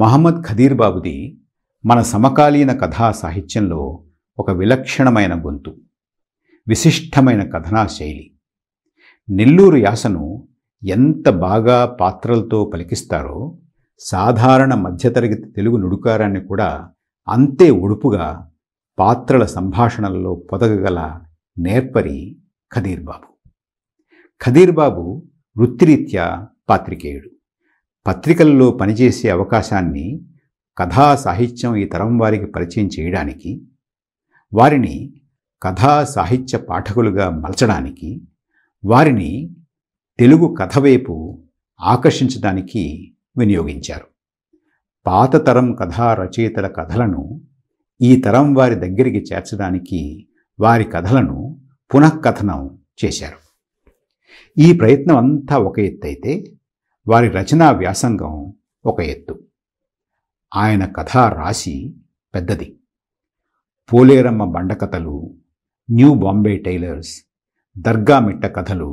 మహమ్మద్ ఖదీర్ బాబుది మన సమకాలీన కథా సాహిత్యంలో ఒక విలక్షణమైన గొంతు విశిష్టమైన కథనా శైలి నెల్లూరు యాసను ఎంత బాగా పాత్రలతో పలికిస్తారో సాధారణ మధ్యతరగతి తెలుగు నుడుకారాన్ని కూడా అంతే ఒడుపుగా పాత్రల సంభాషణల్లో పొదగగల నేర్పరి ఖదీర్బాబు ఖదీర్బాబు వృత్తిరీత్యా పాత్రికేయుడు పత్రికల్లో పనిచేసే అవకాశాన్ని కథా సాహిత్యం ఈ తరం వారికి పరిచయం చేయడానికి వారిని కథా సాహిత్య పాఠకులుగా మలచడానికి వారిని తెలుగు కథ వైపు ఆకర్షించడానికి వినియోగించారు పాత తరం కథా రచయితల కథలను ఈ తరం వారి దగ్గరికి చేర్చడానికి వారి కథలను పునఃకథనం చేశారు ఈ ప్రయత్నం అంతా ఒక ఎత్తు అయితే వారి రచనా వ్యాసంగం ఒక ఎత్తు ఆయన కథ రాసి పెద్దది పోలేరమ్మ బండకథలు new Bombay tailors Dargamitta కథలు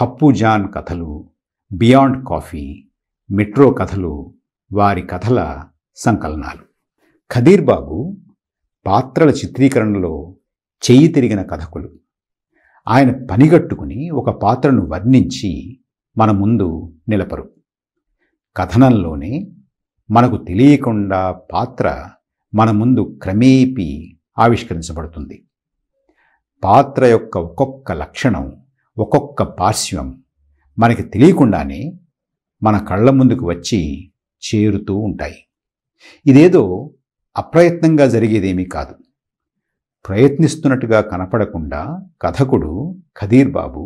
పప్పు జాన్ కథలు బియాండ్ కాఫీ మెట్రో కథలు వారి కథల సంకలనాలు ఖదీర్బాబు పాత్రల చిత్రీకరణలో చేయి తిరిగిన కథకులు ఆయన పనిగట్టుకుని ఒక పాత్రను వర్ణించి మన ముందు నిలపరు కథనంలోనే మనకు తెలియకుండా పాత్ర మన ముందు క్రమేపీ ఆవిష్కరించబడుతుంది పాత్ర యొక్క ఒక్కొక్క లక్షణం ఒక్కొక్క పార్శ్వం మనకి తెలియకుండానే మన కళ్ళ ముందుకు వచ్చి చేరుతూ ఉంటాయి ఇదేదో అప్రయత్నంగా జరిగేదేమీ కాదు ప్రయత్నిస్తున్నట్టుగా కనపడకుండా కథకుడు ఖదీర్ బాబు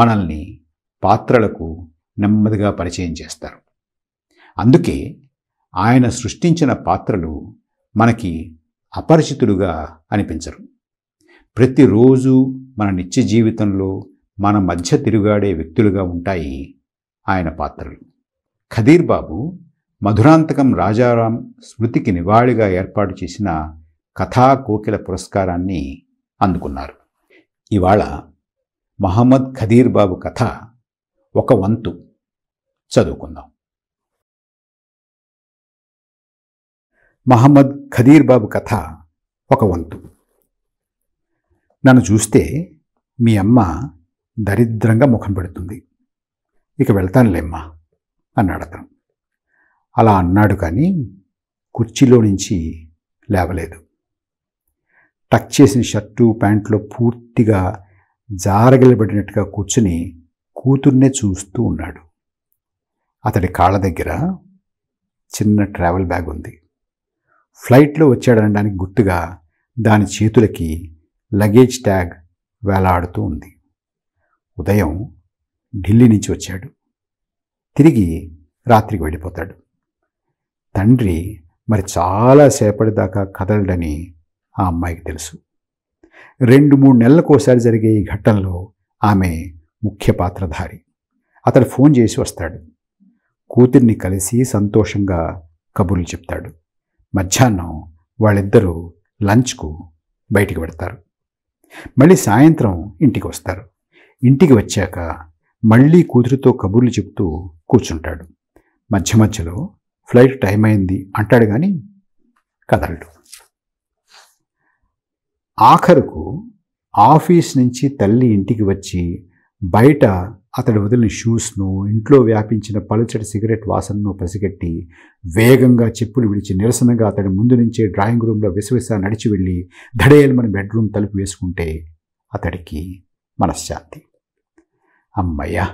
మనల్ని పాత్రలకు నెమ్మదిగా పరిచయం చేస్తారు అందుకే ఆయన సృష్టించిన పాత్రలు మనకి అపరిచితులుగా అనిపించరు ప్రతిరోజు మన నిత్య జీవితంలో మన మధ్య తిరుగాడే వ్యక్తులుగా ఉంటాయి ఆయన పాత్రలు ఖదీర్బాబు మధురాంతకం రాజారాం స్మృతికి నివాళిగా ఏర్పాటు చేసిన కథా కోకిల పురస్కారాన్ని అందుకున్నారు ఇవాళ మహమ్మద్ ఖదీర్బాబు కథ ఒక వంతు చదువుకుందాం మహమ్మద్ ఖదీర్ బాబు కథ ఒక వంతు నన్ను చూస్తే మీ అమ్మ దరిద్రంగా ముఖం పెడుతుంది ఇక వెళ్తానులేమ్మా అన్నాడు అతను అలా అన్నాడు కానీ కుర్చీలో నుంచి లేవలేదు టక్ చేసిన షర్టు ప్యాంట్లో పూర్తిగా జారగిలబడినట్టుగా కూర్చుని కూతుర్నే చూస్తూ ఉన్నాడు అతడి కాళ్ళ దగ్గర చిన్న ట్రావెల్ బ్యాగ్ ఉంది ఫ్లైట్లో వచ్చాడనడానికి గుర్తుగా దాని చేతులకి లగేజ్ ట్యాగ్ వేలాడుతూ ఉంది ఉదయం ఢిల్లీ నుంచి వచ్చాడు తిరిగి రాత్రికి వెళ్ళిపోతాడు తండ్రి మరి చాలాసేపటి దాకా కదలడని ఆ అమ్మాయికి తెలుసు రెండు మూడు నెలలకోసారి జరిగే ఈ ఘట్టంలో ఆమె ముఖ్య పాత్రధారి అతడు ఫోన్ చేసి వస్తాడు కూతుర్ని కలిసి సంతోషంగా కబుర్లు చెప్తాడు మధ్యాహ్నం వాళ్ళిద్దరూ లంచ్కు బయటికి పెడతారు మళ్ళీ సాయంత్రం ఇంటికి వస్తారు ఇంటికి వచ్చాక మళ్ళీ కూతురితో కబుర్లు చెప్తూ కూర్చుంటాడు మధ్య మధ్యలో ఫ్లైట్ టైం అయింది అంటాడు కానీ కదలడు ఆఖరుకు ఆఫీస్ నుంచి తల్లి ఇంటికి వచ్చి బయట అతడు వదిలిన షూస్ను ఇంట్లో వ్యాపించిన పలుచటి సిగరెట్ వాసనను పసిగట్టి వేగంగా చెప్పులు విడిచి నిరసనగా అతడి ముందు నుంచే డ్రాయింగ్ రూమ్లో విసవిస నడిచి వెళ్ళి మన బెడ్రూమ్ తలుపు వేసుకుంటే అతడికి మనశ్శాంతి అమ్మయ్యా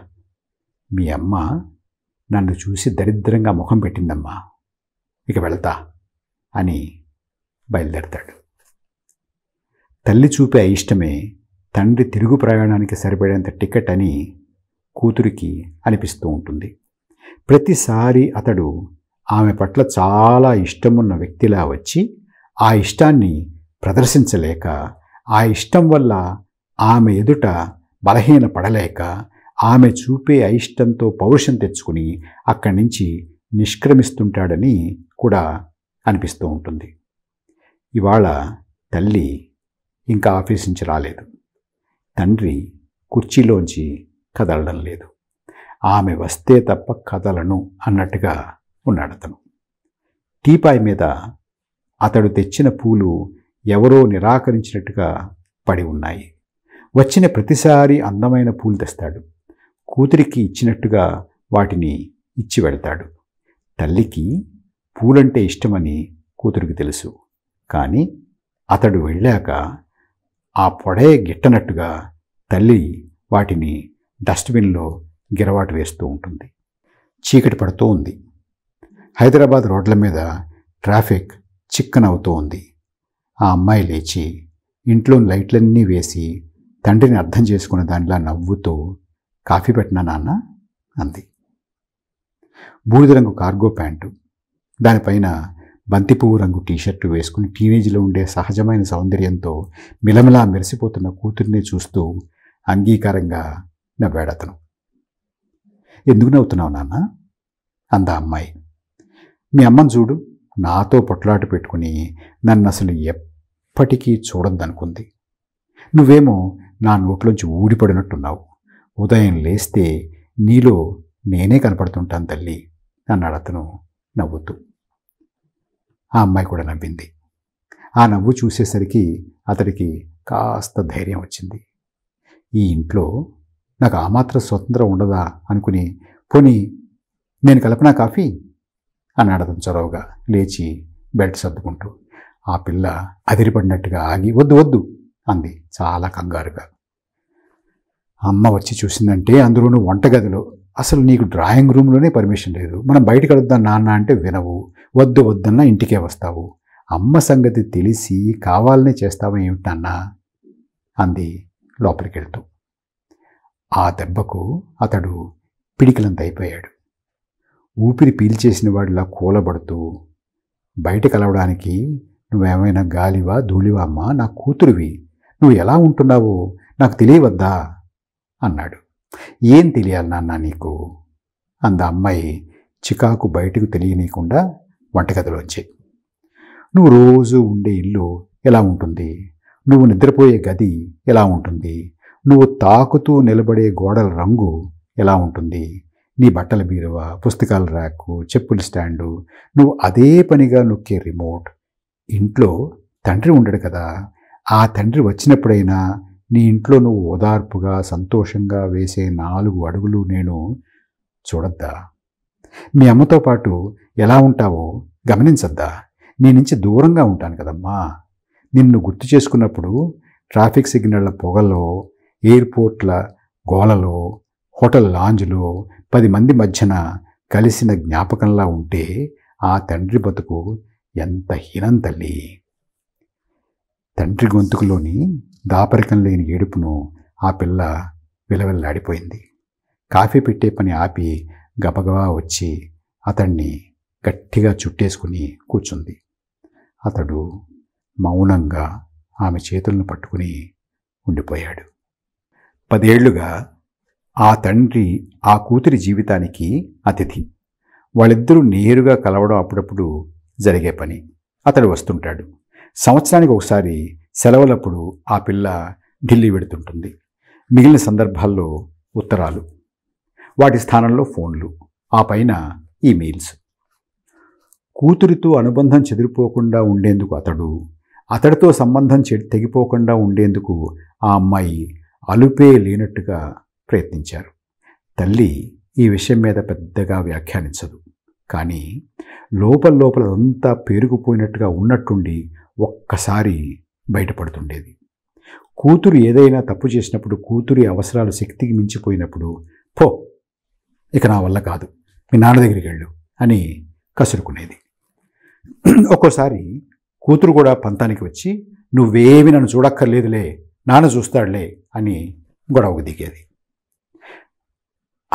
మీ అమ్మ నన్ను చూసి దరిద్రంగా ముఖం పెట్టిందమ్మా ఇక వెళ్తా అని బయలుదేరతాడు తల్లి చూపే ఇష్టమే తండ్రి తిరుగు ప్రయాణానికి సరిపడేంత టికెట్ అని కూతురికి అనిపిస్తూ ఉంటుంది ప్రతిసారి అతడు ఆమె పట్ల చాలా ఇష్టమున్న వ్యక్తిలా వచ్చి ఆ ఇష్టాన్ని ప్రదర్శించలేక ఆ ఇష్టం వల్ల ఆమె ఎదుట బలహీన పడలేక ఆమె చూపే అయిష్టంతో పౌరుషం తెచ్చుకుని అక్కడి నుంచి నిష్క్రమిస్తుంటాడని కూడా అనిపిస్తూ ఉంటుంది ఇవాళ తల్లి ఇంకా ఆఫీస్ నుంచి రాలేదు తండ్రి కుర్చీలోంచి కదలడం లేదు ఆమె వస్తే తప్ప కదలను అన్నట్టుగా ఉన్నాడు అతను టీపాయ్ మీద అతడు తెచ్చిన పూలు ఎవరో నిరాకరించినట్టుగా పడి ఉన్నాయి వచ్చిన ప్రతిసారి అందమైన పూలు తెస్తాడు కూతురికి ఇచ్చినట్టుగా వాటిని ఇచ్చి వెళ్తాడు తల్లికి పూలంటే ఇష్టమని కూతురికి తెలుసు కానీ అతడు వెళ్ళాక ఆ పొడే గిట్టనట్టుగా తల్లి వాటిని డస్ట్బిన్లో గిరవాటు వేస్తూ ఉంటుంది చీకటి పడుతూ ఉంది హైదరాబాద్ రోడ్ల మీద ట్రాఫిక్ చిక్కనవుతూ ఉంది ఆ అమ్మాయి లేచి ఇంట్లో లైట్లన్నీ వేసి తండ్రిని అర్థం చేసుకున్న దానిలా నవ్వుతూ కాఫీ పెట్టినా నాన్న అంది బూడిద రంగు కార్గో ప్యాంటు దానిపైన బంతిపువ్వు రంగు టీషర్టు వేసుకుని టీనేజ్లో ఉండే సహజమైన సౌందర్యంతో మిలమిలా మెరిసిపోతున్న కూతుర్ని చూస్తూ అంగీకారంగా నవ్వాడతను ఎందుకు నవ్వుతున్నావు నాన్న అందా అమ్మాయి మీ అమ్మను చూడు నాతో పొట్లాట పెట్టుకుని నన్ను అసలు ఎప్పటికీ చూడొద్దనుకుంది నువ్వేమో నా నోట్లోంచి ఊడిపడినట్టున్నావు ఉదయం లేస్తే నీలో నేనే కనపడుతుంటాను తల్లి అన్నాడు అతను నవ్వుతూ ఆ అమ్మాయి కూడా నవ్వింది ఆ నవ్వు చూసేసరికి అతడికి కాస్త ధైర్యం వచ్చింది ఈ ఇంట్లో నాకు ఆ మాత్రం స్వతంత్రం ఉండదా అనుకుని పోని నేను కలపనా కాఫీ అన్నాడు అతను చొరవగా లేచి బెల్ట్ సర్దుకుంటూ ఆ పిల్ల అదిరిపడినట్టుగా ఆగి వద్దు వద్దు అంది చాలా కంగారుగా అమ్మ వచ్చి చూసిందంటే అందులోనూ వంటగదిలో అసలు నీకు డ్రాయింగ్ రూమ్లోనే పర్మిషన్ లేదు మనం బయటకు అడుగుదాం నాన్న అంటే వినవు వద్దు వద్దన్నా ఇంటికే వస్తావు అమ్మ సంగతి తెలిసి కావాలనే చేస్తావా ఏమిటన్నా అంది లోపలికి వెళ్తూ ఆ దెబ్బకు అతడు పిడికిలంత అయిపోయాడు ఊపిరి పీల్చేసిన వాడిలా కూలబడుతూ బయట కలవడానికి నువ్వేమైనా గాలివా ధూళివా అమ్మా నా కూతురివి నువ్వు ఎలా ఉంటున్నావో నాకు తెలియవద్దా అన్నాడు ఏం తెలియాలి నాన్న నీకు అంద అమ్మాయి చికాకు బయటకు తెలియనీయకుండా వంటగదిలోంచి నువ్వు రోజు ఉండే ఇల్లు ఎలా ఉంటుంది నువ్వు నిద్రపోయే గది ఎలా ఉంటుంది నువ్వు తాకుతూ నిలబడే గోడల రంగు ఎలా ఉంటుంది నీ బట్టల బీరువా పుస్తకాల ర్యాకు చెప్పుల స్టాండు నువ్వు అదే పనిగా నొక్కే రిమోట్ ఇంట్లో తండ్రి ఉండడు కదా ఆ తండ్రి వచ్చినప్పుడైనా నీ ఇంట్లో నువ్వు ఓదార్పుగా సంతోషంగా వేసే నాలుగు అడుగులు నేను చూడద్దా మీ అమ్మతో పాటు ఎలా ఉంటావో గమనించద్దా నీ నుంచి దూరంగా ఉంటాను కదమ్మా నిన్ను గుర్తు చేసుకున్నప్పుడు ట్రాఫిక్ సిగ్నళ్ల పొగలో ఎయిర్పోర్ట్ల గోలలో హోటల్ లాంజ్లో పది మంది మధ్యన కలిసిన జ్ఞాపకంలా ఉంటే ఆ తండ్రి బతుకు ఎంత హీనం తల్లి తండ్రి గొంతుకులోని దాపరికం లేని ఏడుపును ఆ పిల్ల విలవిల్లాడిపోయింది కాఫీ పెట్టే పని ఆపి గబగబా వచ్చి అతన్ని గట్టిగా చుట్టేసుకుని కూర్చుంది అతడు మౌనంగా ఆమె చేతులను పట్టుకుని ఉండిపోయాడు పదేళ్లుగా ఆ తండ్రి ఆ కూతురి జీవితానికి అతిథి వాళ్ళిద్దరూ నేరుగా కలవడం అప్పుడప్పుడు జరిగే పని అతడు వస్తుంటాడు సంవత్సరానికి ఒకసారి సెలవులప్పుడు ఆ పిల్ల ఢిల్లీ వెడుతుంటుంది మిగిలిన సందర్భాల్లో ఉత్తరాలు వాటి స్థానంలో ఫోన్లు ఆ పైన ఈమెయిల్స్ కూతురితో అనుబంధం చెదిరిపోకుండా ఉండేందుకు అతడు అతడితో సంబంధం చె తెగిపోకుండా ఉండేందుకు ఆ అమ్మాయి అలుపే లేనట్టుగా ప్రయత్నించారు తల్లి ఈ విషయం మీద పెద్దగా వ్యాఖ్యానించదు కానీ లోపల లోపల అంతా పేరుకుపోయినట్టుగా ఉన్నట్టుండి ఒక్కసారి బయటపడుతుండేది కూతురు ఏదైనా తప్పు చేసినప్పుడు కూతురి అవసరాలు శక్తికి మించిపోయినప్పుడు పో ఇక నా వల్ల కాదు మీ నాన్న దగ్గరికి వెళ్ళు అని కసురుకునేది ఒక్కోసారి కూతురు కూడా పంతానికి వచ్చి నువ్వేమి నన్ను చూడక్కర్లేదులే నాన్న చూస్తాడులే అని గొడవకు దిగేది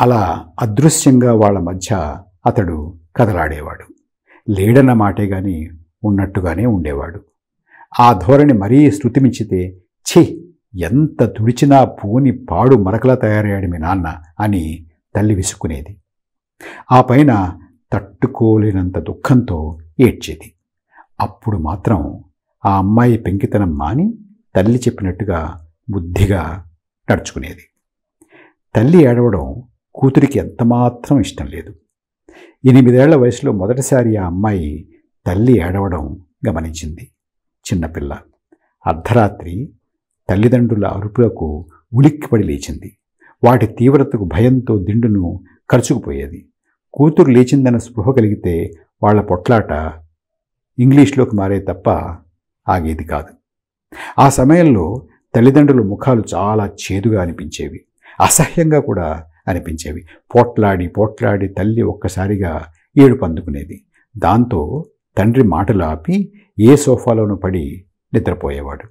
అలా అదృశ్యంగా వాళ్ళ మధ్య అతడు కదలాడేవాడు లేడన్న మాటే కానీ ఉన్నట్టుగానే ఉండేవాడు ఆ ధోరణి మరీ శృతిమించితే ఛీ ఎంత తుడిచినా పూని పాడు మరకలా తయారయ్యాడు మీ నాన్న అని తల్లి విసుక్కునేది ఆ పైన తట్టుకోలేనంత దుఃఖంతో ఏడ్చేది అప్పుడు మాత్రం ఆ అమ్మాయి పెంకితనం మాని తల్లి చెప్పినట్టుగా బుద్ధిగా నడుచుకునేది తల్లి ఏడవడం కూతురికి ఎంతమాత్రం ఇష్టం లేదు ఎనిమిదేళ్ల వయసులో మొదటిసారి ఆ అమ్మాయి తల్లి ఏడవడం గమనించింది చిన్నపిల్ల అర్ధరాత్రి తల్లిదండ్రుల అరుపులకు ఉలిక్కిపడి లేచింది వాటి తీవ్రతకు భయంతో దిండును ఖర్చుకుపోయేది కూతురు లేచిందన్న స్పృహ కలిగితే వాళ్ల పొట్లాట ఇంగ్లీష్లోకి మారే తప్ప ఆగేది కాదు ఆ సమయంలో తల్లిదండ్రుల ముఖాలు చాలా చేదుగా అనిపించేవి అసహ్యంగా కూడా అనిపించేవి పోట్లాడి పోట్లాడి తల్లి ఒక్కసారిగా ఏడు పందుకునేది దాంతో తండ్రి మాటలు ఆపి ఏ సోఫాలోనూ పడి నిద్రపోయేవాడు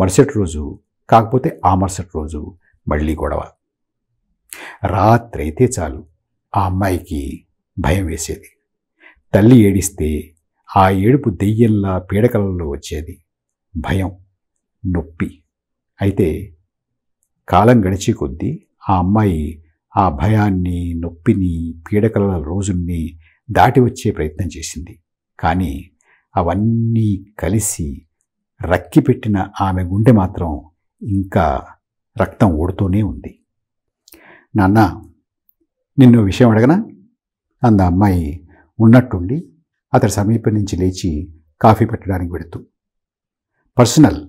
మరుసటి రోజు కాకపోతే ఆ మరుసటి రోజు మళ్ళీ గొడవ రాత్రి అయితే చాలు ఆ అమ్మాయికి భయం వేసేది తల్లి ఏడిస్తే ఆ ఏడుపు దెయ్యంలా పీడకలలో వచ్చేది భయం నొప్పి అయితే కాలం గడిచే కొద్దీ ఆ అమ్మాయి ఆ భయాన్ని నొప్పిని పీడకల రోజుల్ని దాటి వచ్చే ప్రయత్నం చేసింది కానీ అవన్నీ కలిసి రక్కిపెట్టిన ఆమె గుండె మాత్రం ఇంకా రక్తం ఓడుతూనే ఉంది నాన్న నిన్ను విషయం అడగనా అంద అమ్మాయి ఉన్నట్టుండి అతడి సమీపం నుంచి లేచి కాఫీ పెట్టడానికి పెడుతూ పర్సనల్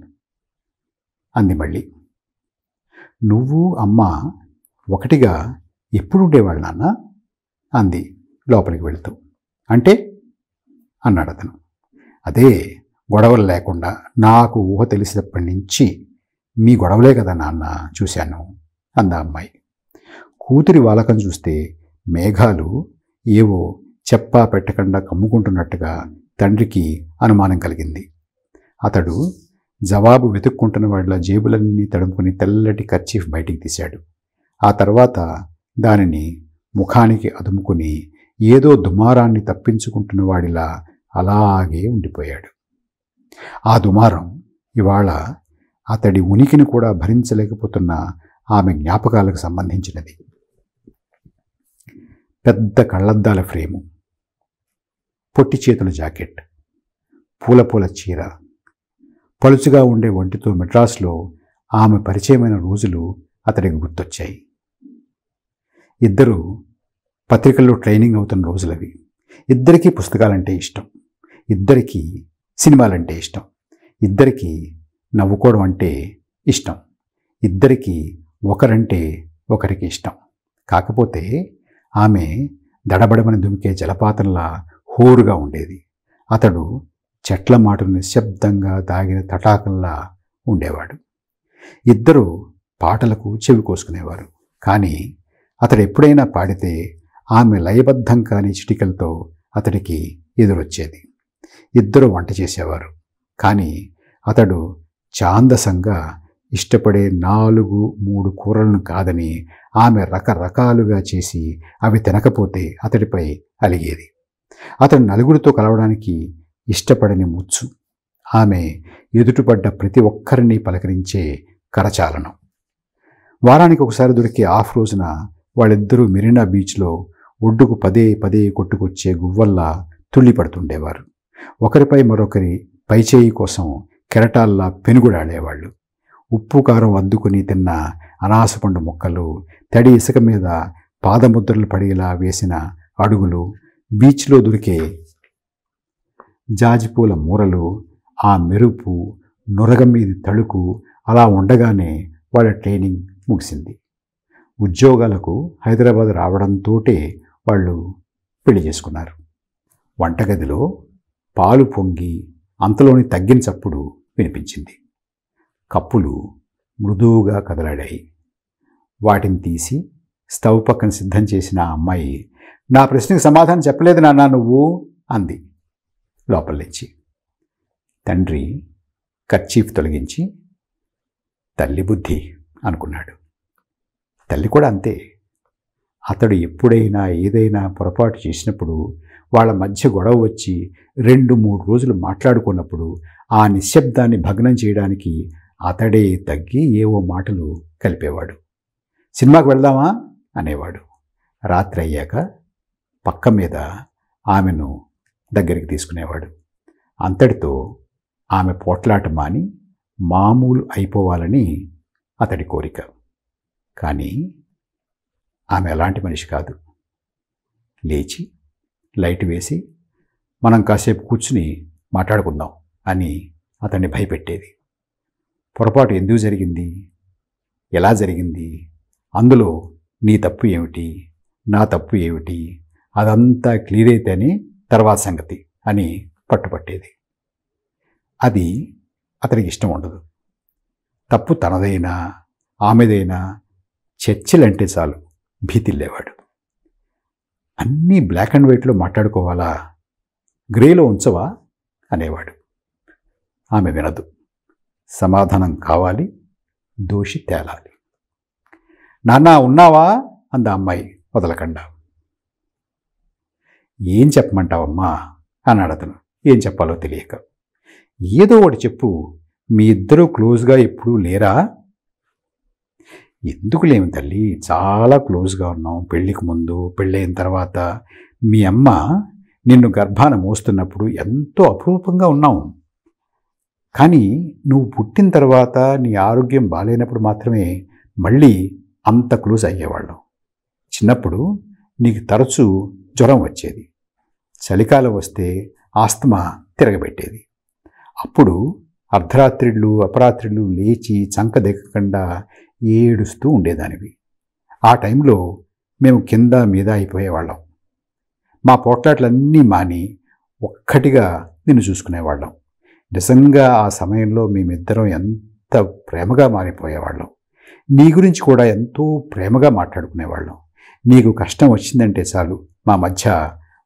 అంది మళ్ళీ నువ్వు అమ్మ ఒకటిగా ఎప్పుడు ఉండేవాళ్ళు నాన్న అంది లోపలికి వెళుతూ అంటే అన్నాడు అతను అదే గొడవలు లేకుండా నాకు ఊహ తెలిసినప్పటి నుంచి మీ గొడవలే కదా నాన్న చూశాను అందా అమ్మాయి కూతురి వాలకం చూస్తే మేఘాలు ఏవో చెప్పా పెట్టకుండా కమ్ముకుంటున్నట్టుగా తండ్రికి అనుమానం కలిగింది అతడు జవాబు వెతుక్కుంటున్న వాళ్ళ జేబులన్నీ తడుముకుని తెల్లటి కర్చీఫ్ బయటికి తీశాడు ఆ తర్వాత దానిని ముఖానికి అదుముకుని ఏదో దుమారాన్ని తప్పించుకుంటున్న వాడిలా అలాగే ఉండిపోయాడు ఆ దుమారం ఇవాళ అతడి ఉనికిని కూడా భరించలేకపోతున్న ఆమె జ్ఞాపకాలకు సంబంధించినది పెద్ద కళ్ళద్దాల ఫ్రేము పొట్టి చేతుల జాకెట్ పూల పూల చీర పలుచుగా ఉండే ఒంటితో మెడ్రాస్లో ఆమె పరిచయమైన రోజులు అతడికి గుర్తొచ్చాయి ఇద్దరూ పత్రికల్లో ట్రైనింగ్ అవుతున్న రోజులవి ఇద్దరికీ పుస్తకాలంటే ఇష్టం ఇద్దరికీ సినిమాలంటే ఇష్టం ఇద్దరికీ నవ్వుకోవడం అంటే ఇష్టం ఇద్దరికీ ఒకరంటే ఒకరికి ఇష్టం కాకపోతే ఆమె దడబడమని దుమికే జలపాతంలా హోరుగా ఉండేది అతడు చెట్ల మాటను నిశ్శబ్దంగా దాగిన తటాకంలా ఉండేవాడు ఇద్దరు పాటలకు చెవి కోసుకునేవారు కానీ అతడు ఎప్పుడైనా పాడితే ఆమె లయబద్ధం కాని చిటికలతో అతడికి ఎదురొచ్చేది ఇద్దరు వంట చేసేవారు కానీ అతడు చాందసంగా ఇష్టపడే నాలుగు మూడు కూరలను కాదని ఆమె రకరకాలుగా చేసి అవి తినకపోతే అతడిపై అలిగేది అతడు నలుగురితో కలవడానికి ఇష్టపడని ముచ్చు ఆమె ఎదుటిపడ్డ ప్రతి ఒక్కరిని పలకరించే కరచాలనం వారానికి ఒకసారి దొరికే ఆఫ్ రోజున వాళ్ళిద్దరూ మెరీనా బీచ్లో ఒడ్డుకు పదే పదే కొట్టుకొచ్చే గువ్వల్లా తుళ్ళిపడుతుండేవారు ఒకరిపై మరొకరి పైచేయి కోసం కెరటాల్లా పెనుగుడాడేవాళ్ళు ఉప్పు కారం అద్దుకుని తిన్న అనాసపండు మొక్కలు తడి ఇసుక మీద పాదముద్రలు పడేలా వేసిన అడుగులు బీచ్లో దొరికే జాజిపూల మూరలు ఆ మెరుపు నురగ మీద తడుకు అలా ఉండగానే వాళ్ళ ట్రైనింగ్ ముగిసింది ఉద్యోగాలకు హైదరాబాద్ రావడంతోటే వాళ్ళు పెళ్లి చేసుకున్నారు వంటగదిలో పాలు పొంగి అంతలోని తగ్గించప్పుడు వినిపించింది కప్పులు మృదువుగా కదలాడాయి వాటిని తీసి స్టవ్ పక్కన సిద్ధం చేసిన అమ్మాయి నా ప్రశ్నకు సమాధానం చెప్పలేదు నాన్న నువ్వు అంది లోపలిచ్చి తండ్రి కర్చీఫ్ తొలగించి తల్లి బుద్ధి అనుకున్నాడు తల్లి కూడా అంతే అతడు ఎప్పుడైనా ఏదైనా పొరపాటు చేసినప్పుడు వాళ్ళ మధ్య గొడవ వచ్చి రెండు మూడు రోజులు మాట్లాడుకున్నప్పుడు ఆ నిశ్శబ్దాన్ని భగ్నం చేయడానికి అతడే తగ్గి ఏవో మాటలు కలిపేవాడు సినిమాకు వెళ్దామా అనేవాడు రాత్రి అయ్యాక పక్క మీద ఆమెను దగ్గరికి తీసుకునేవాడు అంతటితో ఆమె పోట్లాట మాని మామూలు అయిపోవాలని అతడి కోరిక కానీ ఆమె అలాంటి మనిషి కాదు లేచి లైట్ వేసి మనం కాసేపు కూర్చుని మాట్లాడుకుందాం అని అతన్ని భయపెట్టేది పొరపాటు ఎందుకు జరిగింది ఎలా జరిగింది అందులో నీ తప్పు ఏమిటి నా తప్పు ఏమిటి అదంతా క్లియర్ అయితేనే తర్వాత సంగతి అని పట్టుపట్టేది అది అతనికి ఇష్టం ఉండదు తప్పు తనదైనా ఆమెదైనా చర్చిలంటే చాలు భీతిల్లేవాడు అన్నీ బ్లాక్ అండ్ వైట్లో మాట్లాడుకోవాలా గ్రేలో ఉంచవా అనేవాడు ఆమె వినదు సమాధానం కావాలి దోషి తేలాలి నాన్న ఉన్నావా అంద అమ్మాయి వదలకండా ఏం చెప్పమంటావమ్మా అన్నాడు అతను ఏం చెప్పాలో తెలియక ఏదో ఒకటి చెప్పు మీ ఇద్దరూ క్లోజ్గా ఎప్పుడూ లేరా ఎందుకులేమి తల్లి చాలా క్లోజ్గా ఉన్నాం పెళ్ళికి ముందు పెళ్ళైన తర్వాత మీ అమ్మ నిన్ను గర్భాన మోస్తున్నప్పుడు ఎంతో అపురూపంగా ఉన్నావు కానీ నువ్వు పుట్టిన తర్వాత నీ ఆరోగ్యం బాగాలేనప్పుడు మాత్రమే మళ్ళీ అంత క్లోజ్ అయ్యేవాళ్ళం చిన్నప్పుడు నీకు తరచూ జ్వరం వచ్చేది చలికాలం వస్తే ఆస్తమా తిరగబెట్టేది అప్పుడు అర్ధరాత్రిళ్ళు అపరాత్రిళ్ళు లేచి చంక దిగకుండా ఏడుస్తూ ఉండేదానివి ఆ టైంలో మేము కింద మీద అయిపోయేవాళ్ళం మా పోట్లాట్లన్నీ మాని ఒక్కటిగా నిన్ను చూసుకునేవాళ్ళం నిజంగా ఆ సమయంలో మేమిద్దరం ఎంత ప్రేమగా మారిపోయేవాళ్ళం నీ గురించి కూడా ఎంతో ప్రేమగా మాట్లాడుకునేవాళ్ళం నీకు కష్టం వచ్చిందంటే చాలు మా మధ్య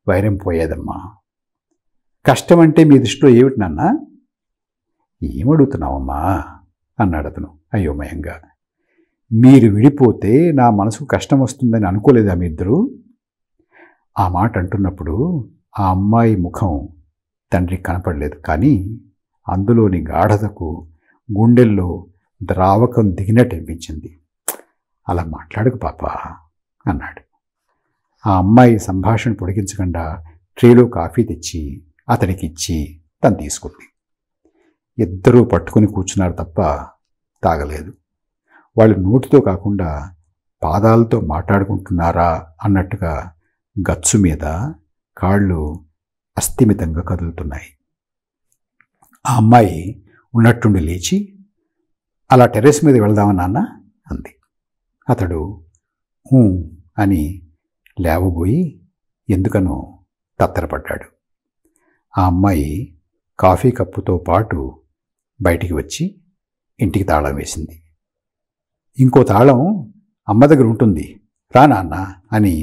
వైరం పోయేదమ్మా కష్టం అంటే మీ దృష్టిలో ఏమిటి నాన్న ఏమడుగుతున్నావమ్మా అన్నాడు అతను అయోమయంగా మీరు విడిపోతే నా మనసుకు కష్టం వస్తుందని అనుకోలేదా మీ ఇద్దరు ఆ మాట అంటున్నప్పుడు ఆ అమ్మాయి ముఖం తండ్రికి కనపడలేదు కానీ అందులోని గాఢతకు గుండెల్లో ద్రావకం దిగినట్టు అనిపించింది అలా మాట్లాడకు పాప అన్నాడు ఆ అమ్మాయి సంభాషణ పొడిగించకుండా ట్రేలో కాఫీ తెచ్చి అతనికి ఇచ్చి తను తీసుకుంది ఇద్దరూ పట్టుకుని కూర్చున్నారు తప్ప తాగలేదు వాళ్ళు నోటితో కాకుండా పాదాలతో మాట్లాడుకుంటున్నారా అన్నట్టుగా గచ్చు మీద కాళ్ళు అస్థిమితంగా కదులుతున్నాయి ఆ అమ్మాయి ఉన్నట్టుండి లేచి అలా టెర్రస్ మీద వెళదామా నాన్న అంది అతడు అని లేవబోయి ఎందుకనో తత్తరపడ్డాడు ఆ అమ్మాయి కాఫీ కప్పుతో పాటు బయటికి వచ్చి ఇంటికి తాళం వేసింది ఇంకో తాళం అమ్మ దగ్గర ఉంటుంది రా నాన్న అని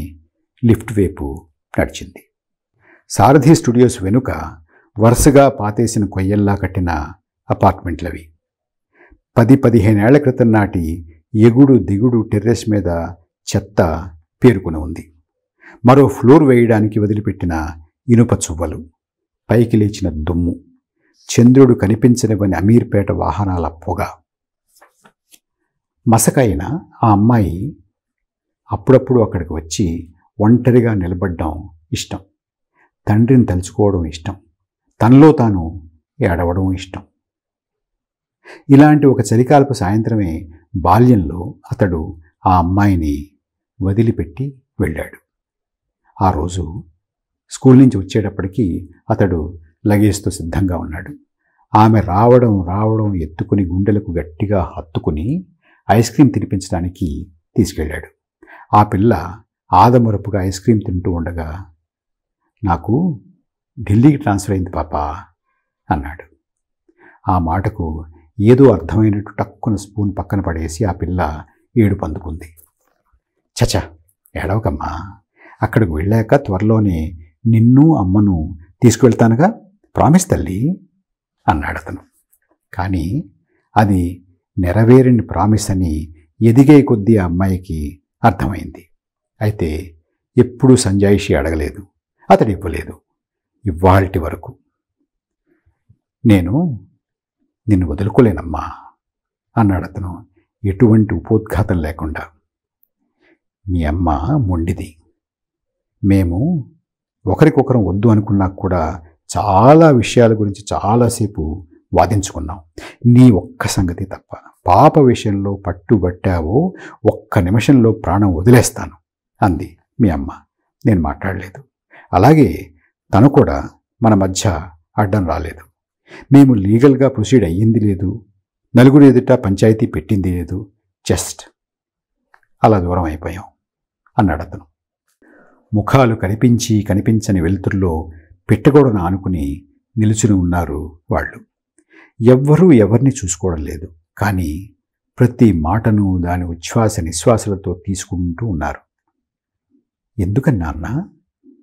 లిఫ్ట్ వైపు నడిచింది సారథి స్టూడియోస్ వెనుక వరుసగా పాతేసిన కొయ్యల్లా కట్టిన అపార్ట్మెంట్లవి పది పదిహేనేళ్ల క్రితం నాటి ఎగుడు దిగుడు టెర్రస్ మీద చెత్త పేరుకుని ఉంది మరో ఫ్లోర్ వేయడానికి వదిలిపెట్టిన ఇనుప చువ్వలు పైకి లేచిన దుమ్ము చంద్రుడు కనిపించనివ్వని అమీర్పేట వాహనాల పొగ మసకైన ఆ అమ్మాయి అప్పుడప్పుడు అక్కడికి వచ్చి ఒంటరిగా నిలబడడం ఇష్టం తండ్రిని తలుచుకోవడం ఇష్టం తనలో తాను ఏడవడం ఇష్టం ఇలాంటి ఒక చలికాలపు సాయంత్రమే బాల్యంలో అతడు ఆ అమ్మాయిని వదిలిపెట్టి వెళ్ళాడు ఆ రోజు స్కూల్ నుంచి వచ్చేటప్పటికీ అతడు లగేజ్తో సిద్ధంగా ఉన్నాడు ఆమె రావడం రావడం ఎత్తుకుని గుండెలకు గట్టిగా హత్తుకుని ఐస్ క్రీం తినిపించడానికి తీసుకెళ్ళాడు ఆ పిల్ల ఆదమరపుగా ఐస్ క్రీం తింటూ ఉండగా నాకు ఢిల్లీకి ట్రాన్స్ఫర్ అయింది పాప అన్నాడు ఆ మాటకు ఏదో అర్థమైనట్టు టక్కున స్పూన్ పక్కన పడేసి ఆ పిల్ల ఏడు పందుకుంది చచ ఏడవకమ్మా అక్కడికి వెళ్ళాక త్వరలోనే నిన్ను అమ్మను తీసుకువెళ్తానుగా ప్రామిస్ తల్లి అన్నాడు అతను కానీ అది నెరవేరిని ప్రామిస్ అని ఎదిగే కొద్దీ ఆ అమ్మాయికి అర్థమైంది అయితే ఎప్పుడూ సంజాయిషి అడగలేదు అతడు ఇవ్వలేదు ఇవాల్టి వరకు నేను నిన్ను వదులుకోలేనమ్మా అన్నాడు అతను ఎటువంటి ఉపోద్ఘాతం లేకుండా మీ అమ్మ మొండిది మేము ఒకరికొకరం వద్దు అనుకున్నా కూడా చాలా విషయాల గురించి చాలాసేపు వాదించుకున్నాం నీ ఒక్క సంగతి తప్ప పాప విషయంలో పట్టుబట్టావో ఒక్క నిమిషంలో ప్రాణం వదిలేస్తాను అంది మీ అమ్మ నేను మాట్లాడలేదు అలాగే తను కూడా మన మధ్య అడ్డం రాలేదు మేము లీగల్గా ప్రొసీడ్ అయ్యింది లేదు నలుగురు ఎదుట పంచాయతీ పెట్టింది లేదు జస్ట్ అలా దూరం అయిపోయాం అన్నాడు అతను ముఖాలు కనిపించి కనిపించని వెలుతుర్లో పెట్టకూడను ఆనుకుని నిలుచుని ఉన్నారు వాళ్ళు ఎవ్వరూ ఎవరిని చూసుకోవడం లేదు కానీ ప్రతి మాటను దాని ఉచ్ఛ్వాస నిశ్వాసలతో తీసుకుంటూ ఉన్నారు ఎందుకన్నా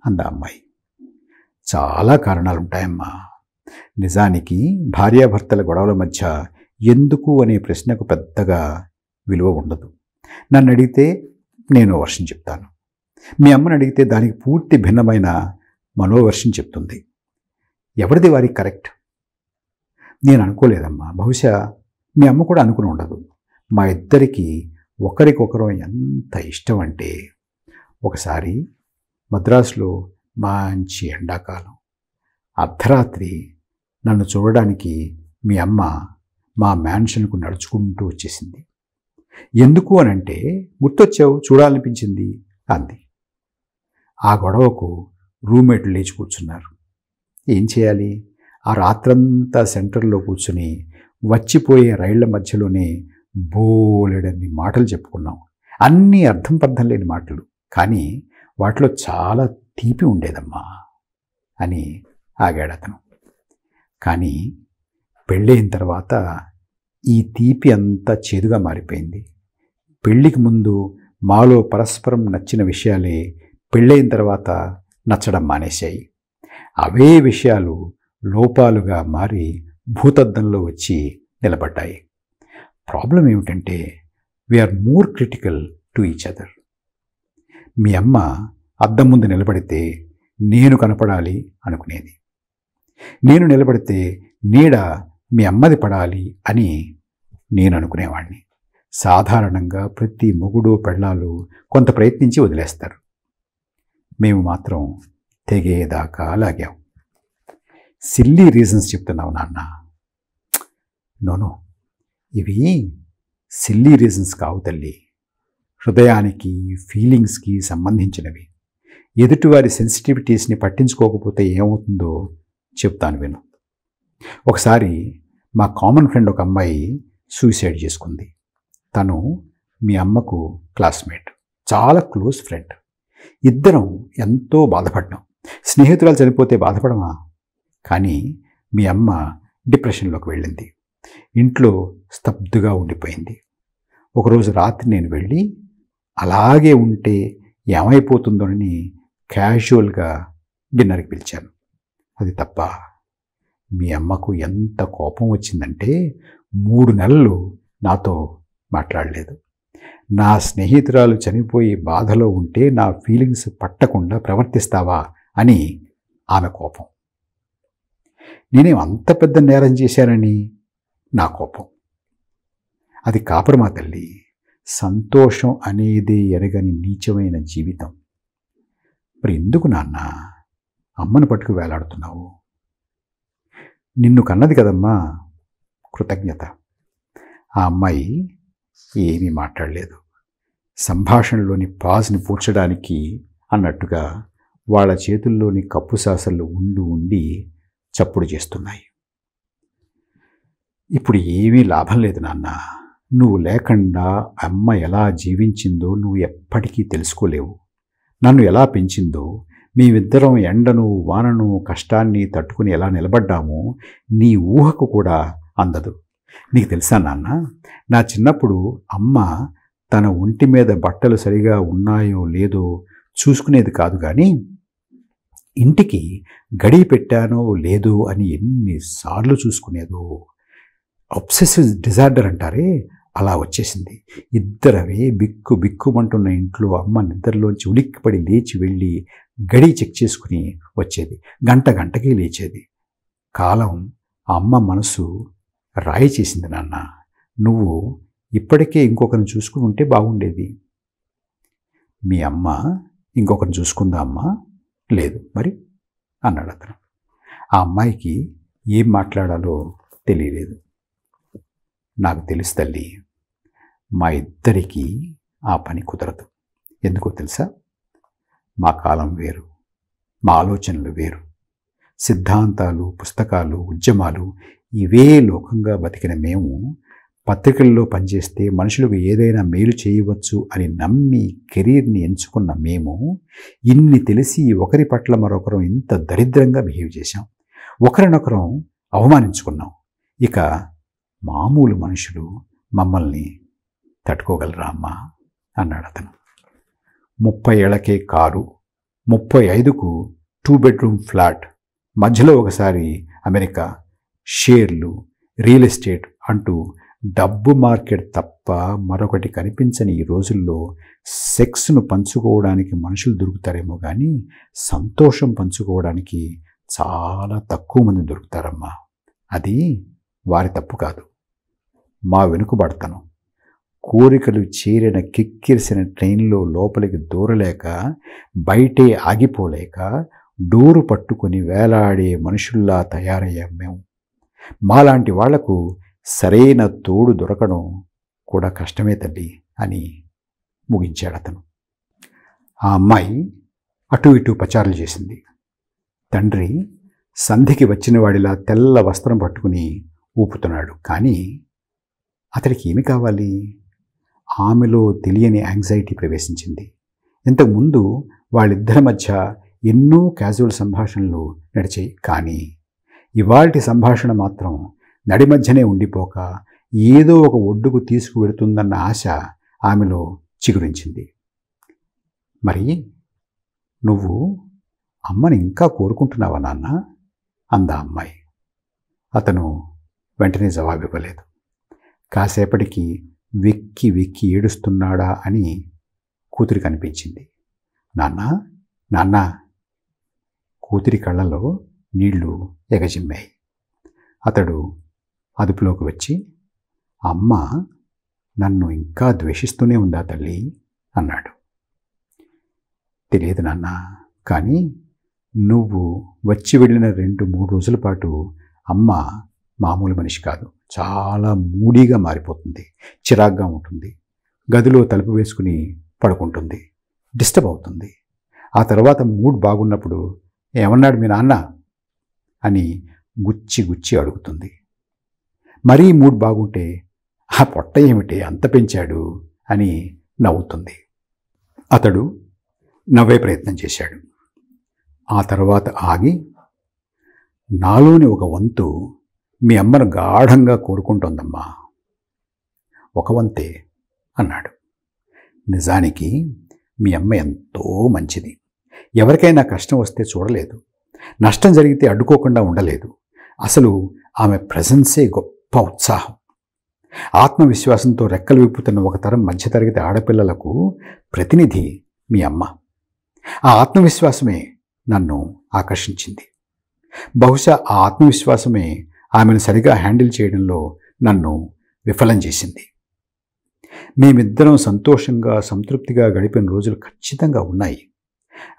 అంద అమ్మాయి చాలా కారణాలు ఉంటాయమ్మా నిజానికి భార్యాభర్తల గొడవల మధ్య ఎందుకు అనే ప్రశ్నకు పెద్దగా విలువ ఉండదు నన్ను అడిగితే నేను వర్షం చెప్తాను మీ అమ్మని అడిగితే దానికి పూర్తి భిన్నమైన మనోవర్షం చెప్తుంది ఎవరిది వారికి కరెక్ట్ నేను అనుకోలేదమ్మా బహుశా మీ అమ్మ కూడా అనుకుని ఉండదు మా ఇద్దరికి ఒకరికొకరు ఎంత ఇష్టం అంటే ఒకసారి మద్రాసులో మంచి ఎండాకాలం అర్ధరాత్రి నన్ను చూడడానికి మీ అమ్మ మా మ్యాన్షన్కు నడుచుకుంటూ వచ్చేసింది ఎందుకు అని అంటే గుర్తొచ్చావు చూడాలనిపించింది అంది ఆ గొడవకు రూమ్మేట్లు లేచి కూర్చున్నారు ఏం చేయాలి ఆ రాత్రంతా సెంటర్లో కూర్చుని వచ్చిపోయే రైళ్ల మధ్యలోనే బోలెడన్ని మాటలు చెప్పుకున్నాం అన్నీ అర్థం పర్థం లేని మాటలు కానీ వాటిలో చాలా తీపి ఉండేదమ్మా అని ఆగాడు అతను కానీ పెళ్ళైన తర్వాత ఈ తీపి అంతా చేదుగా మారిపోయింది పెళ్ళికి ముందు మాలో పరస్పరం నచ్చిన విషయాలే పెళ్ళైన తర్వాత నచ్చడం మానేశాయి అవే విషయాలు లోపాలుగా మారి భూతద్దంలో వచ్చి నిలబడ్డాయి ప్రాబ్లం ఏమిటంటే we're more critical to each other మీ అమ్మ అద్దం ముందు నిలబడితే నేను కనపడాలి అనుకునేది నేను నిలబడితే నీడ మీ అమ్మది పడాలి అని నేను అనుకునేవాడిని సాధారణంగా ప్రతి మొగుడు పెళ్ళాలు కొంత ప్రయత్నించి వదిలేస్తారు మేము మాత్రం తెగేదాకా లాగాం సిల్లీ రీజన్స్ చెప్తున్నావు నాన్న నోను ఇవి సిల్లీ రీజన్స్ కావు తల్లి హృదయానికి ఫీలింగ్స్కి సంబంధించినవి ఎదుటివారి సెన్సిటివిటీస్ని పట్టించుకోకపోతే ఏమవుతుందో చెప్తాను విను ఒకసారి మా కామన్ ఫ్రెండ్ ఒక అమ్మాయి సూసైడ్ చేసుకుంది తను మీ అమ్మకు క్లాస్మేట్ చాలా క్లోజ్ ఫ్రెండ్ ఇద్దరం ఎంతో బాధపడ్డాం స్నేహితురాలు చనిపోతే బాధపడమా కానీ మీ అమ్మ డిప్రెషన్లోకి వెళ్ళింది ఇంట్లో స్తబ్దుగా ఉండిపోయింది ఒకరోజు రాత్రి నేను వెళ్ళి అలాగే ఉంటే ఏమైపోతుందోనని క్యాజువల్గా డిన్నర్కి పిలిచాను అది తప్ప మీ అమ్మకు ఎంత కోపం వచ్చిందంటే మూడు నెలలు నాతో మాట్లాడలేదు నా స్నేహితురాలు చనిపోయి బాధలో ఉంటే నా ఫీలింగ్స్ పట్టకుండా ప్రవర్తిస్తావా అని ఆమె కోపం నేనేం అంత పెద్ద నేరం చేశానని నా కోపం అది కాపురు మా తల్లి సంతోషం అనేదే ఎరగని నీచమైన జీవితం మరి ఎందుకు నాన్న అమ్మను పట్టుకు వేలాడుతున్నావు నిన్ను కన్నది కదమ్మా కృతజ్ఞత ఆ అమ్మాయి ఏమీ మాట్లాడలేదు సంభాషణలోని పాజ్ని పూడ్చడానికి అన్నట్టుగా వాళ్ళ చేతుల్లోని కప్పు సాసళ్ళు ఉండి ఉండి చప్పుడు చేస్తున్నాయి ఇప్పుడు ఏమీ లాభం లేదు నాన్న నువ్వు లేకుండా అమ్మ ఎలా జీవించిందో నువ్వు ఎప్పటికీ తెలుసుకోలేవు నన్ను ఎలా పెంచిందో మేమిద్దరం ఎండను వానను కష్టాన్ని తట్టుకుని ఎలా నిలబడ్డామో నీ ఊహకు కూడా అందదు నీకు తెలుసా నాన్న నా చిన్నప్పుడు అమ్మ తన ఒంటి మీద బట్టలు సరిగా ఉన్నాయో లేదో చూసుకునేది కాదు కానీ ఇంటికి గడి పెట్టానో లేదో అని ఎన్నిసార్లు చూసుకునేదో అప్సెసివ్ డిజార్డర్ అంటారే అలా వచ్చేసింది ఇద్దరవే బిక్కు బిక్కుమంటున్న ఇంట్లో అమ్మ నిద్రలోంచి ఉలిక్కిపడి లేచి వెళ్ళి గడి చెక్ చేసుకుని వచ్చేది గంట గంటకి లేచేది కాలం అమ్మ మనసు రాయి చేసింది నాన్న నువ్వు ఇప్పటికే ఇంకొకరిని చూసుకుని ఉంటే బాగుండేది మీ అమ్మ ఇంకొకరిని చూసుకుందా అమ్మా లేదు మరి అన్నాడు అతను ఆ అమ్మాయికి ఏం మాట్లాడాలో తెలియలేదు నాకు తెలుసు తల్లి మా ఇద్దరికీ ఆ పని కుదరదు ఎందుకో తెలుసా మా కాలం వేరు మా ఆలోచనలు వేరు సిద్ధాంతాలు పుస్తకాలు ఉద్యమాలు ఇవే లోకంగా బతికిన మేము పత్రికల్లో పనిచేస్తే మనుషులకు ఏదైనా మేలు చేయవచ్చు అని నమ్మి కెరీర్ని ఎంచుకున్న మేము ఇన్ని తెలిసి ఒకరి పట్ల మరొకరం ఇంత దరిద్రంగా బిహేవ్ చేశాం ఒకరినొకరం అవమానించుకున్నాం ఇక మామూలు మనుషులు మమ్మల్ని తట్టుకోగలరా అమ్మా అన్నాడు అతను ముప్పై ఏళ్లకే కారు ముప్పై ఐదుకు టూ బెడ్రూమ్ ఫ్లాట్ మధ్యలో ఒకసారి అమెరికా షేర్లు రియల్ ఎస్టేట్ అంటూ డబ్బు మార్కెట్ తప్ప మరొకటి కనిపించని ఈ రోజుల్లో సెక్స్ను పంచుకోవడానికి మనుషులు దొరుకుతారేమో కానీ సంతోషం పంచుకోవడానికి చాలా తక్కువ మంది దొరుకుతారమ్మా అది వారి తప్పు కాదు మా వెనుకబడతను కోరికలు చేరిన కిక్కిరిసిన ట్రైన్లో లోపలికి దూరలేక బయటే ఆగిపోలేక డోరు పట్టుకొని వేలాడే మనుషుల్లా తయారయ్యాం మేము మాలాంటి వాళ్లకు సరైన తోడు దొరకడం కూడా కష్టమే తల్లి అని ముగించాడు అతను ఆ అమ్మాయి అటు ఇటు పచారులు చేసింది తండ్రి సంధికి వచ్చిన వాడిలా తెల్ల వస్త్రం పట్టుకుని ఊపుతున్నాడు కానీ అతడికి ఏమి కావాలి ఆమెలో తెలియని యాంగ్జైటీ ప్రవేశించింది ఇంతకుముందు వాళ్ళిద్దరి మధ్య ఎన్నో క్యాజువల్ సంభాషణలు నడిచాయి కానీ ఇవాటి సంభాషణ మాత్రం నడిమధ్యనే ఉండిపోక ఏదో ఒక ఒడ్డుకు తీసుకువెడుతుందన్న ఆశ ఆమెలో చిగురించింది మరి నువ్వు అమ్మని ఇంకా కోరుకుంటున్నావా నాన్న అందా అమ్మాయి అతను వెంటనే జవాబివ్వలేదు కాసేపటికి వెక్కి వెక్కి ఏడుస్తున్నాడా అని కూతురి కనిపించింది నాన్న నాన్న కూతురి కళ్ళలో నీళ్లు ఎగజిమ్మాయి అతడు అదుపులోకి వచ్చి అమ్మ నన్ను ఇంకా ద్వేషిస్తూనే ఉందా తల్లి అన్నాడు తెలియదు నాన్న కానీ నువ్వు వచ్చి వెళ్ళిన రెండు మూడు రోజుల పాటు అమ్మ మామూలు మనిషి కాదు చాలా మూడీగా మారిపోతుంది చిరాగ్గా ఉంటుంది గదిలో తలుపు వేసుకుని పడుకుంటుంది డిస్టర్బ్ అవుతుంది ఆ తర్వాత మూడ్ బాగున్నప్పుడు ఏమన్నాడు మీ నాన్న అని గుచ్చి గుచ్చి అడుగుతుంది మరీ మూడ్ బాగుంటే ఆ పొట్ట ఏమిటి అంత పెంచాడు అని నవ్వుతుంది అతడు నవ్వే ప్రయత్నం చేశాడు ఆ తర్వాత ఆగి నాలోని ఒక వంతు మీ అమ్మను గాఢంగా కోరుకుంటోందమ్మా ఒక వంతే అన్నాడు నిజానికి మీ అమ్మ ఎంతో మంచిది ఎవరికైనా కష్టం వస్తే చూడలేదు నష్టం జరిగితే అడ్డుకోకుండా ఉండలేదు అసలు ఆమె ప్రజెన్సే గొప్ప ఉత్సాహం ఆత్మవిశ్వాసంతో రెక్కలు విప్పుతున్న ఒక తరం మధ్యతరగతి ఆడపిల్లలకు ప్రతినిధి మీ అమ్మ ఆ ఆత్మవిశ్వాసమే నన్ను ఆకర్షించింది బహుశా ఆ ఆత్మవిశ్వాసమే ఆమెను సరిగా హ్యాండిల్ చేయడంలో నన్ను విఫలం చేసింది మేమిద్దరం సంతోషంగా సంతృప్తిగా గడిపిన రోజులు ఖచ్చితంగా ఉన్నాయి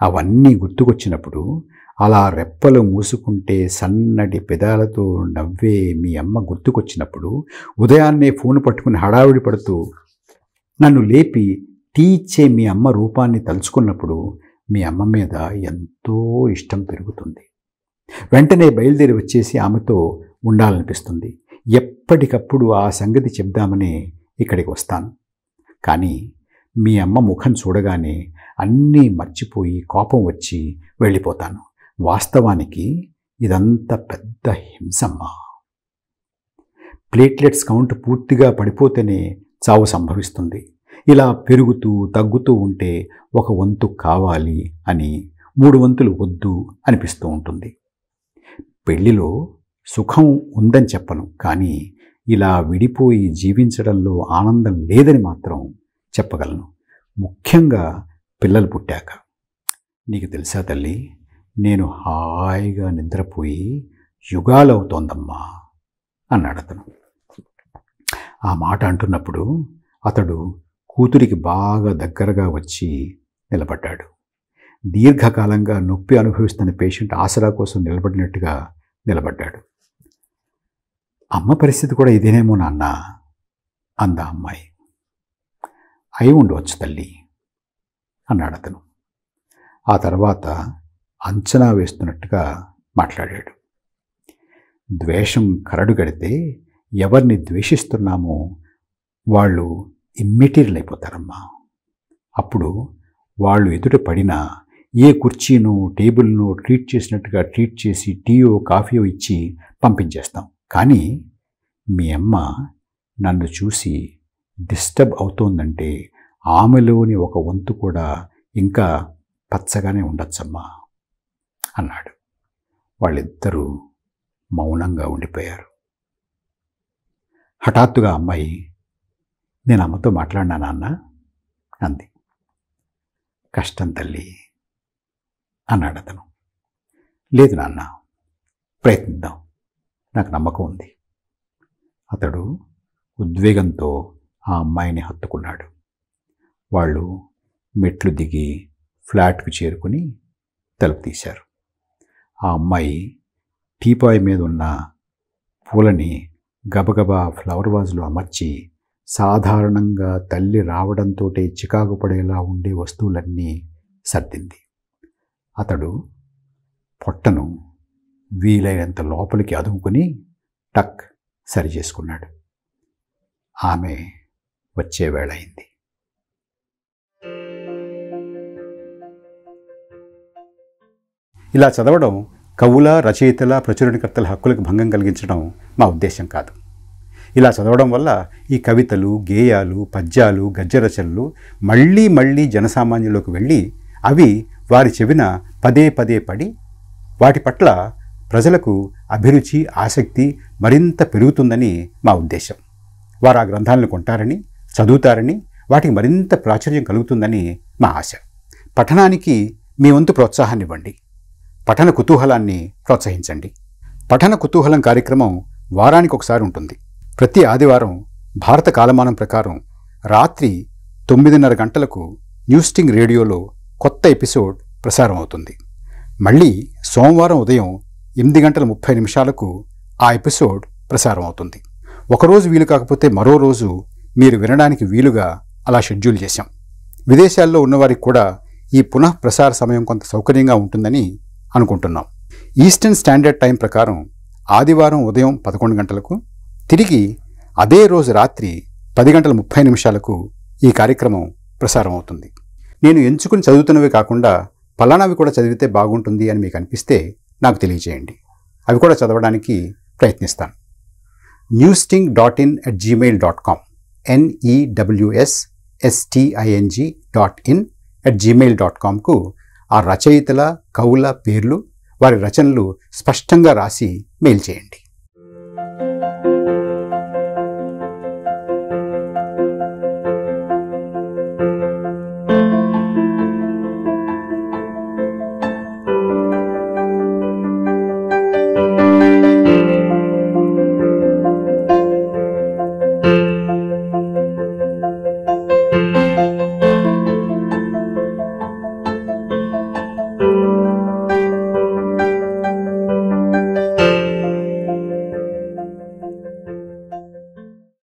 అవన్నీ గుర్తుకొచ్చినప్పుడు అలా రెప్పలు మూసుకుంటే సన్నటి పెదాలతో నవ్వే మీ అమ్మ గుర్తుకొచ్చినప్పుడు ఉదయాన్నే ఫోన్ పట్టుకుని హడావిడి పడుతూ నన్ను లేపి టీ ఇచ్చే మీ అమ్మ రూపాన్ని తలుచుకున్నప్పుడు మీ అమ్మ మీద ఎంతో ఇష్టం పెరుగుతుంది వెంటనే బయలుదేరి వచ్చేసి ఆమెతో ఉండాలనిపిస్తుంది ఎప్పటికప్పుడు ఆ సంగతి చెప్దామనే ఇక్కడికి వస్తాను కానీ మీ అమ్మ ముఖం చూడగానే అన్నీ మర్చిపోయి కోపం వచ్చి వెళ్ళిపోతాను వాస్తవానికి ఇదంతా పెద్ద హింసమ్మ ప్లేట్లెట్స్ కౌంట్ పూర్తిగా పడిపోతేనే చావు సంభవిస్తుంది ఇలా పెరుగుతూ తగ్గుతూ ఉంటే ఒక వంతు కావాలి అని మూడు వంతులు వద్దు అనిపిస్తూ ఉంటుంది పెళ్లిలో సుఖం ఉందని చెప్పను కానీ ఇలా విడిపోయి జీవించడంలో ఆనందం లేదని మాత్రం చెప్పగలను ముఖ్యంగా పిల్లలు పుట్టాక నీకు తెలుసా తల్లి నేను హాయిగా నిద్రపోయి యుగాలవుతోందమ్మా అన్నాడు అతను ఆ మాట అంటున్నప్పుడు అతడు కూతురికి బాగా దగ్గరగా వచ్చి నిలబడ్డాడు దీర్ఘకాలంగా నొప్పి అనుభవిస్తున్న పేషెంట్ ఆసరా కోసం నిలబడినట్టుగా నిలబడ్డాడు అమ్మ పరిస్థితి కూడా ఇదేనేమో నాన్న అందా అమ్మాయి అయి ఉండవచ్చు తల్లి అన్నాడు అతను ఆ తర్వాత అంచనా వేస్తున్నట్టుగా మాట్లాడాడు ద్వేషం కరడు కడితే ఎవరిని ద్వేషిస్తున్నామో వాళ్ళు ఇమ్మెటీరియల్ అయిపోతారమ్మా అప్పుడు వాళ్ళు ఎదుట పడినా ఏ కుర్చీను టేబుల్ను ట్రీట్ చేసినట్టుగా ట్రీట్ చేసి టీయో కాఫీయో ఇచ్చి పంపించేస్తాం కానీ మీ అమ్మ నన్ను చూసి డిస్టర్బ్ అవుతోందంటే ఆమెలోని ఒక వంతు కూడా ఇంకా పచ్చగానే ఉండొచ్చమ్మా అన్నాడు వాళ్ళిద్దరూ మౌనంగా ఉండిపోయారు హఠాత్తుగా అమ్మాయి నేను అమ్మతో మాట్లాడినా నాన్న అంది కష్టం తల్లి అన్నాడు అతను లేదు నాన్న ప్రయత్నిద్దాం నాకు నమ్మకం ఉంది అతడు ఉద్వేగంతో ఆ అమ్మాయిని హత్తుకున్నాడు వాళ్ళు మెట్లు దిగి ఫ్లాట్కు చేరుకుని తలుపు తీశారు ఆ అమ్మాయి టీపాయ్ మీద ఉన్న పూలని గబగబా ఫ్లవర్ వాజ్లో అమర్చి సాధారణంగా తల్లి రావడంతో చికాకు పడేలా ఉండే వస్తువులన్నీ సర్దింది అతడు పొట్టను వీలైనంత లోపలికి అదుముకుని టక్ సరి చేసుకున్నాడు ఆమె వచ్చే వేళ అయింది ఇలా చదవడం కవుల రచయితల ప్రచురణకర్తల హక్కులకు భంగం కలిగించడం మా ఉద్దేశం కాదు ఇలా చదవడం వల్ల ఈ కవితలు గేయాలు పద్యాలు గద్యరచనలు మళ్ళీ మళ్ళీ జనసామాన్యంలోకి వెళ్ళి అవి వారి చెవిన పదే పదే పడి వాటి పట్ల ప్రజలకు అభిరుచి ఆసక్తి మరింత పెరుగుతుందని మా ఉద్దేశం వారు ఆ గ్రంథాలను కొంటారని చదువుతారని వాటికి మరింత ప్రాచుర్యం కలుగుతుందని మా ఆశ పఠనానికి మీ వంతు ప్రోత్సాహాన్ని ఇవ్వండి పఠన కుతూహలాన్ని ప్రోత్సహించండి పఠన కుతూహలం కార్యక్రమం వారానికి ఒకసారి ఉంటుంది ప్రతి ఆదివారం భారత కాలమానం ప్రకారం రాత్రి తొమ్మిదిన్నర గంటలకు న్యూస్టింగ్ రేడియోలో కొత్త ఎపిసోడ్ ప్రసారం అవుతుంది మళ్ళీ సోమవారం ఉదయం ఎనిమిది గంటల ముప్పై నిమిషాలకు ఆ ఎపిసోడ్ ప్రసారం అవుతుంది ఒకరోజు వీలు కాకపోతే మరో రోజు మీరు వినడానికి వీలుగా అలా షెడ్యూల్ చేశాం విదేశాల్లో ఉన్నవారికి కూడా ఈ పునః ప్రసార సమయం కొంత సౌకర్యంగా ఉంటుందని అనుకుంటున్నాం ఈస్టర్న్ స్టాండర్డ్ టైం ప్రకారం ఆదివారం ఉదయం పదకొండు గంటలకు తిరిగి అదే రోజు రాత్రి పది గంటల ముప్పై నిమిషాలకు ఈ కార్యక్రమం ప్రసారం అవుతుంది నేను ఎంచుకుని చదువుతున్నవి కాకుండా పలానావి కూడా చదివితే బాగుంటుంది అని మీకు అనిపిస్తే నాకు తెలియజేయండి అవి కూడా చదవడానికి ప్రయత్నిస్తాను newsting dot in at Gmail dot com NEWS dot in at Gmail dot కామ్కు ఆ రచయితల కవుల పేర్లు వారి రచనలు స్పష్టంగా రాసి మెయిల్ చేయండి